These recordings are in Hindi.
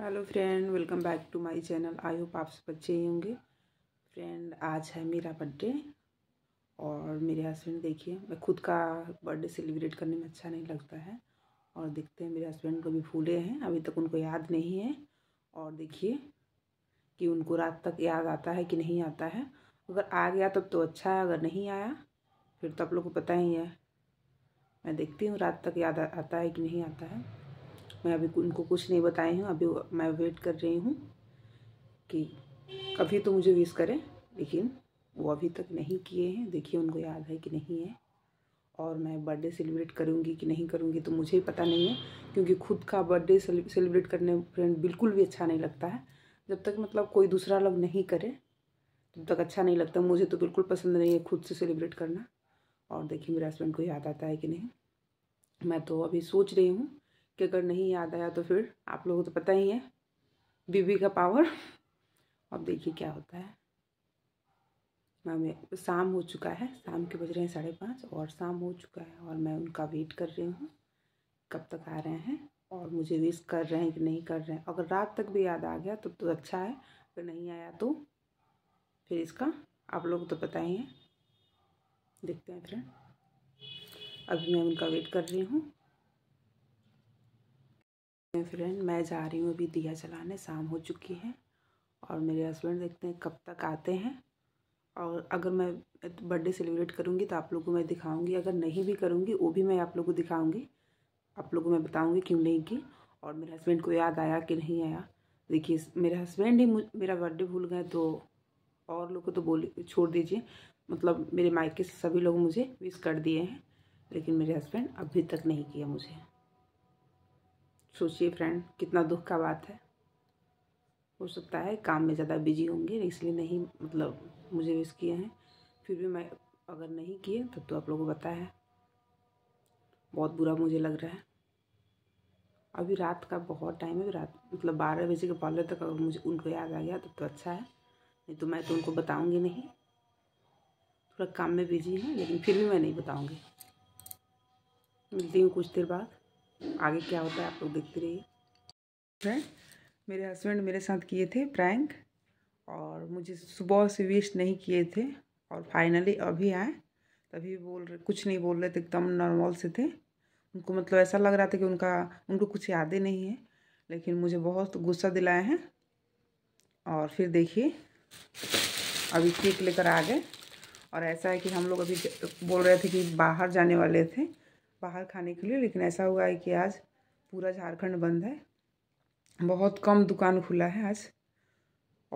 hello friend welcome back to my channel I hope आप सब अच्छे ही होंगे फ्रेंड आज है मेरा बर्थडे और मेरे हस्बैंड देखिए मैं खुद का बर्थडे सेलिब्रेट करने में अच्छा नहीं लगता है और देखते हैं मेरे हस्बैंड को भी फूले हैं अभी तक उनको याद नहीं है और देखिए कि उनको रात तक याद आता है कि नहीं आता है अगर आ गया तब तो अच्छा है अगर नहीं आया फिर तो आप लोग को पता ही है मैं देखती हूँ रात तक याद आता है कि नहीं आता है मैं अभी उनको कुछ नहीं बताए हूँ अभी मैं वेट कर रही हूँ कि कभी तो मुझे विश करें लेकिन वो अभी तक नहीं किए हैं देखिए उनको याद है कि नहीं है और मैं बर्थडे सेलिब्रेट करूँगी कि नहीं करूँगी तो मुझे ही पता नहीं है क्योंकि खुद का बर्थडे सेलिब्रेट करने फ्रेंड बिल्कुल भी अच्छा नहीं लगता है जब तक मतलब कोई दूसरा लोग नहीं करे तब तक अच्छा नहीं लगता मुझे तो बिल्कुल पसंद नहीं है खुद से सेलिब्रेट करना और देखिए मेरे हस्बैंड को याद आता है कि नहीं मैं तो अभी सोच रही हूँ कि अगर नहीं याद आया तो फिर आप लोगों को तो पता ही है बीबी का पावर अब देखिए क्या होता है मैं शाम हो चुका है शाम के बज रहे हैं साढ़े पाँच और शाम हो चुका है और मैं उनका वेट कर रही हूँ कब तक आ रहे हैं और मुझे विश कर रहे हैं कि नहीं कर रहे हैं अगर रात तक भी याद आ गया तो, तो अच्छा है अगर नहीं आया तो फिर इसका आप लोग तो पता ही है देखते हैं फिर अभी मैं उनका वेट कर रही हूँ फ्रेंड मैं जा रही हूँ अभी दिया जलाने शाम हो चुकी है और मेरे हस्बैंड देखते हैं कब तक आते हैं और अगर मैं बर्थडे सेलिब्रेट करूँगी तो आप लोगों को मैं दिखाऊँगी अगर नहीं भी करूँगी वो भी मैं आप लोगों को दिखाऊँगी आप लोगों को मैं बताऊँगी क्यों नहीं की और मेरे हस्बैंड को याद आया कि नहीं आया देखिए मेरे हस्बैंड ही मेरा बर्थडे भूल गए तो और लोग को तो बोल छोड़ दीजिए मतलब मेरे मायके से सभी लोग मुझे विश कर दिए हैं लेकिन मेरे हस्बैंड अभी तक नहीं किया मुझे सोचिए फ्रेंड कितना दुख का बात है हो सकता है काम में ज़्यादा बिजी होंगे इसलिए नहीं मतलब मुझे विश किए हैं फिर भी मैं अगर नहीं किए तब तो आप लोगों को पता है बहुत बुरा मुझे लग रहा है अभी रात का बहुत टाइम है रात मतलब बारह बजे के पहले तक अगर मुझे उनको याद आ गया तब तो अच्छा है नहीं तो मैं तो उनको बताऊँगी नहीं थोड़ा काम में बिजी हैं लेकिन फिर भी मैं नहीं बताऊँगी मिलती हूँ कुछ देर बाद आगे क्या होता है आप लोग देखते रहिए फ्रेंड मेरे हस्बैंड मेरे साथ किए थे प्रैंक और मुझे सुबह से विश नहीं किए थे और फाइनली अभी आए तभी बोल रहे कुछ नहीं बोल रहे थे एकदम नॉर्मल से थे उनको मतलब ऐसा लग रहा था कि उनका उनको कुछ याद ही नहीं है लेकिन मुझे बहुत गुस्सा दिलाए हैं और फिर देखिए अभी केक लेकर आ गए और ऐसा है कि हम लोग अभी बोल रहे थे कि बाहर जाने वाले थे बाहर खाने के लिए लेकिन ऐसा हुआ है कि आज पूरा झारखंड बंद है बहुत कम दुकान खुला है आज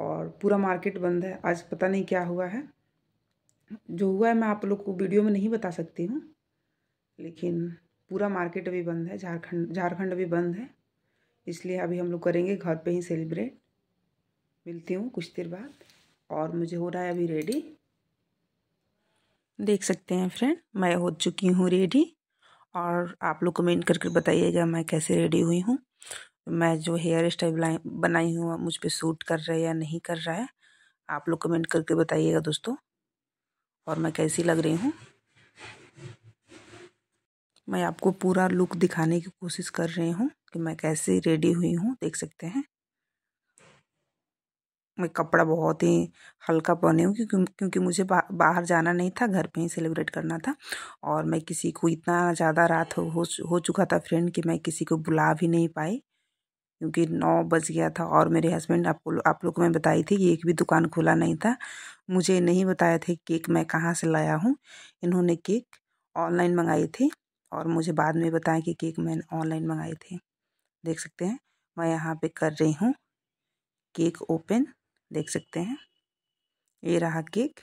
और पूरा मार्केट बंद है आज पता नहीं क्या हुआ है जो हुआ है मैं आप लोग को वीडियो में नहीं बता सकती हूँ लेकिन पूरा मार्केट अभी बंद है झारखंड झारखंड अभी बंद है इसलिए अभी हम लोग करेंगे घर पे ही सेलिब्रेट मिलती हूँ कुछ देर बाद और मुझे हो रहा है अभी रेडी देख सकते हैं फ्रेंड मैं हो चुकी हूँ रेडी और आप लोग कमेंट करके बताइएगा मैं कैसे रेडी हुई हूँ मैं जो हेयर स्टाइल बनाई हूँ मुझ पर सूट कर रहा है या नहीं कर रहा है आप लोग कमेंट करके बताइएगा दोस्तों और मैं कैसी लग रही हूँ मैं आपको पूरा लुक दिखाने की कोशिश कर रही हूँ कि मैं कैसे रेडी हुई हूँ देख सकते हैं मैं कपड़ा बहुत ही हल्का पहने हूँ क्योंकि क्योंकि मुझे बा, बाहर जाना नहीं था घर पे ही सेलिब्रेट करना था और मैं किसी को इतना ज़्यादा रात हो, हो हो चुका था फ्रेंड कि मैं किसी को बुला भी नहीं पाई क्योंकि नौ बज गया था और मेरे हस्बैंड आपको आप लोग को मैं बताई थी कि एक भी दुकान खुला नहीं था मुझे नहीं बताया था केक मैं कहाँ से लाया हूँ इन्होंने केक ऑनलाइन मंगाई थी और मुझे बाद में बताया कि केक मैंने ऑनलाइन मंगाए थे देख सकते हैं मैं यहाँ पे कर रही हूँ केक ओपन देख सकते हैं ये रहा केक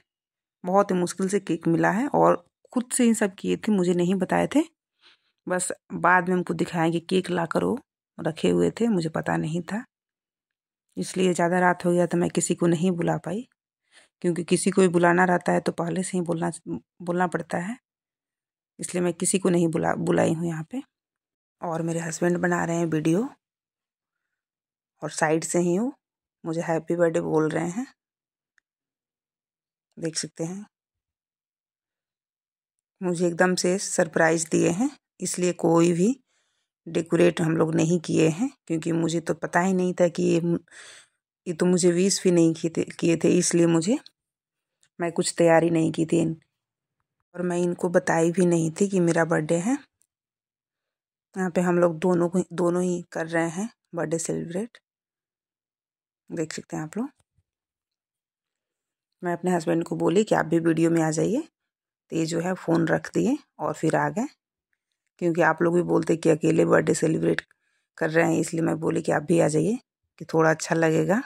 बहुत ही मुश्किल से केक मिला है और खुद से ही सब किए थे मुझे नहीं बताए थे बस बाद में हमको दिखाया कि केक ला कर वो रखे हुए थे मुझे पता नहीं था इसलिए ज़्यादा रात हो गया तो मैं किसी को नहीं बुला पाई क्योंकि किसी को भी बुलाना रहता है तो पहले से ही बोलना बोलना पड़ता है इसलिए मैं किसी को नहीं बुला बुलाई हूँ यहाँ पे और मेरे हस्बैंड बना रहे हैं वीडियो और साइड से ही वो मुझे हैप्पी बर्थडे बोल रहे हैं देख सकते हैं मुझे एकदम से सरप्राइज़ दिए हैं इसलिए कोई भी डेकोरेट हम लोग नहीं किए हैं क्योंकि मुझे तो पता ही नहीं था कि ये ये तो मुझे वीस भी नहीं किए थे किए थे इसलिए मुझे मैं कुछ तैयारी नहीं की थी और मैं इनको बताई भी नहीं थी कि मेरा बर्थडे है यहाँ पे हम लोग दोनों को दोनों ही कर रहे हैं बर्थडे सेलिब्रेट देख सकते हैं आप लोग मैं अपने हस्बैंड को बोली कि आप भी वीडियो में आ जाइए तो ये जो है फ़ोन रख दिए और फिर आ गए क्योंकि आप लोग भी बोलते कि अकेले बर्थडे सेलिब्रेट कर रहे हैं इसलिए मैं बोली कि आप भी आ जाइए कि थोड़ा अच्छा लगेगा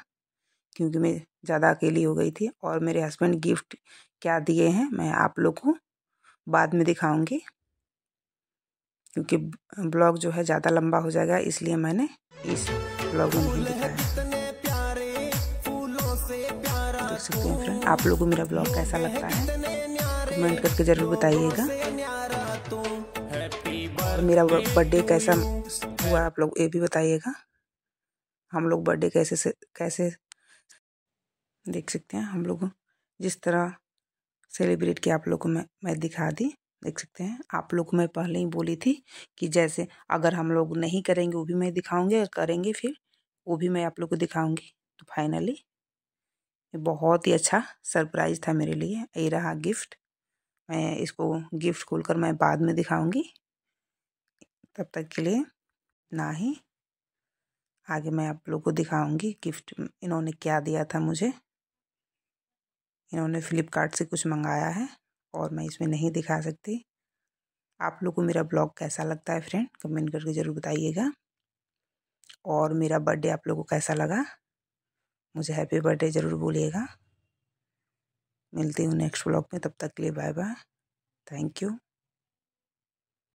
क्योंकि मैं ज़्यादा अकेली हो गई थी और मेरे हस्बैंड गिफ्ट क्या दिए हैं मैं आप लोग को बाद में दिखाऊँगी क्योंकि ब्लॉग जो है ज़्यादा लंबा हो जाएगा इसलिए मैंने इस ब्लॉग में सकती हूँ फ्रेंड आप लोगों को मेरा ब्लॉग कैसा लगता है कमेंट करके ज़रूर बताइएगा और मेरा बर्थडे कैसा हुआ आप लोग ये भी बताइएगा हम लोग बर्थडे कैसे से कैसे देख सकते हैं हम लोग जिस तरह सेलिब्रेट किया आप लोग को मैं मैं दिखा दी देख सकते हैं आप लोग को मैं पहले ही बोली थी कि जैसे अगर हम लोग नहीं करेंगे वो भी मैं दिखाऊंगी और करेंगे फिर वो भी मैं आप लोग को दिखाऊंगी तो फाइनली ये बहुत ही अच्छा सरप्राइज़ था मेरे लिए ये रहा गिफ्ट मैं इसको गिफ्ट खोलकर मैं बाद में दिखाऊंगी तब तक के लिए ना ही आगे मैं आप लोगों को दिखाऊंगी गिफ्ट इन्होंने क्या दिया था मुझे इन्होंने फ्लिपकार्ट से कुछ मंगाया है और मैं इसमें नहीं दिखा सकती आप लोग को मेरा ब्लॉग कैसा लगता है फ्रेंड कमेंट करके ज़रूर बताइएगा और मेरा बर्थडे आप लोगों को कैसा लगा मुझे हैप्पी बर्थडे ज़रूर बोलिएगा मिलती हूँ नेक्स्ट ब्लॉग में तब तक के लिए बाय बाय थैंक यू